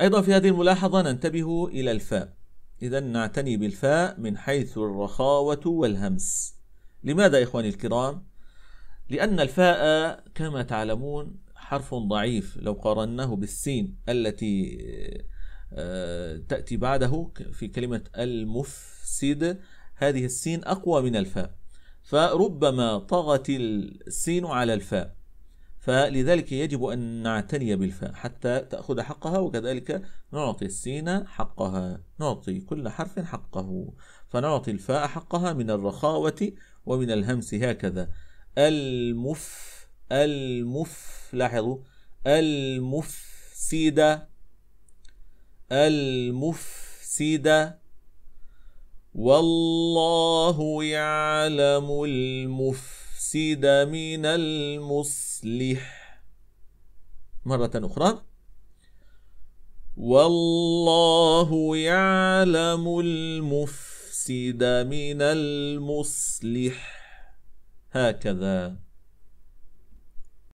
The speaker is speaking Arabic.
أيضا في هذه الملاحظة ننتبه إلى الفاء إذا نعتني بالفاء من حيث الرخاوة والهمس لماذا إخواني الكرام؟ لأن الفاء كما تعلمون حرف ضعيف لو قارناه بالسين التي آه، تأتي بعده في كلمة المفسد هذه السين أقوى من الفاء فربما طغت السين على الفاء فلذلك يجب أن نعتني بالفاء حتى تأخذ حقها وكذلك نعطي السين حقها نعطي كل حرف حقه فنعطي الفاء حقها من الرخاوة ومن الهمس هكذا المف المف لاحظوا المفسدة المفسدة والله يعلم المفسدة المفسد من المصلح مرة أخرى والله يعلم المفسد من المصلح هكذا